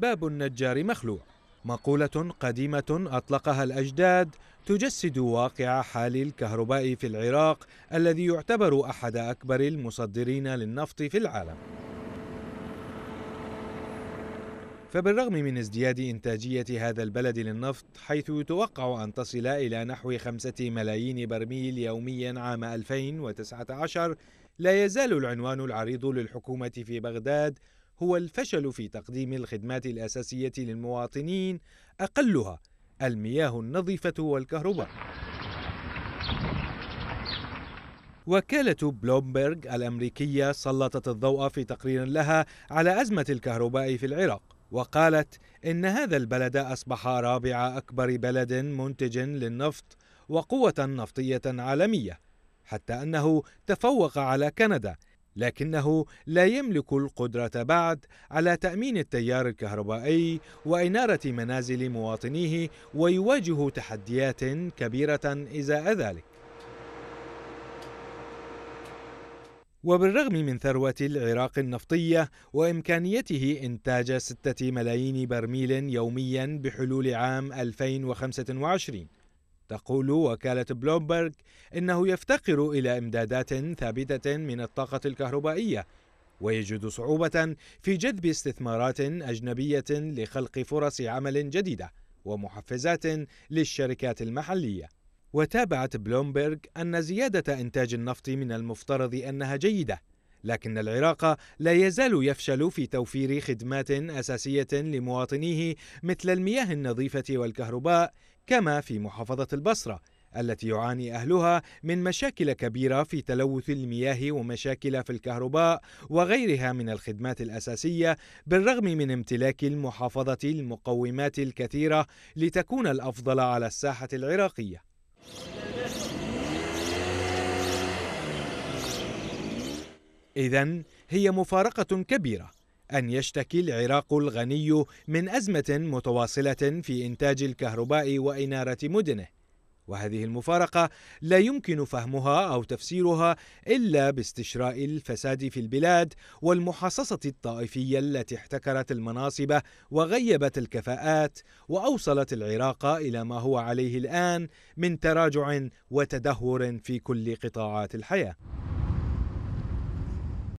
باب النجار مخلوع مقولة قديمة أطلقها الأجداد تجسد واقع حال الكهرباء في العراق الذي يعتبر أحد أكبر المصدرين للنفط في العالم. فبالرغم من ازدياد إنتاجية هذا البلد للنفط حيث يتوقع أن تصل إلى نحو خمسة ملايين برميل يوميا عام 2019 لا يزال العنوان العريض للحكومة في بغداد هو الفشل في تقديم الخدمات الأساسية للمواطنين أقلها المياه النظيفة والكهرباء وكالة بلومبرغ الأمريكية سلطت الضوء في تقرير لها على أزمة الكهرباء في العراق وقالت إن هذا البلد أصبح رابع أكبر بلد منتج للنفط وقوة نفطية عالمية حتى أنه تفوق على كندا لكنه لا يملك القدرة بعد على تأمين التيار الكهربائي وإنارة منازل مواطنيه ويواجه تحديات كبيرة إزاء ذلك. وبالرغم من ثروة العراق النفطية وإمكانيته إنتاج 6 ملايين برميل يوميا بحلول عام 2025 تقول وكالة بلومبرغ إنه يفتقر إلى إمدادات ثابتة من الطاقة الكهربائية ويجد صعوبة في جذب استثمارات أجنبية لخلق فرص عمل جديدة ومحفزات للشركات المحلية. وتابعت بلومبرغ أن زيادة إنتاج النفط من المفترض أنها جيدة، لكن العراق لا يزال يفشل في توفير خدمات أساسية لمواطنيه مثل المياه النظيفة والكهرباء كما في محافظة البصرة التي يعاني أهلها من مشاكل كبيرة في تلوث المياه ومشاكل في الكهرباء وغيرها من الخدمات الأساسية بالرغم من امتلاك المحافظة المقومات الكثيرة لتكون الأفضل على الساحة العراقية إذا هي مفارقة كبيرة أن يشتكي العراق الغني من أزمة متواصلة في إنتاج الكهرباء وإنارة مدنه وهذه المفارقة لا يمكن فهمها أو تفسيرها إلا باستشراء الفساد في البلاد والمحاصصة الطائفية التي احتكرت المناصب وغيبت الكفاءات وأوصلت العراق إلى ما هو عليه الآن من تراجع وتدهور في كل قطاعات الحياة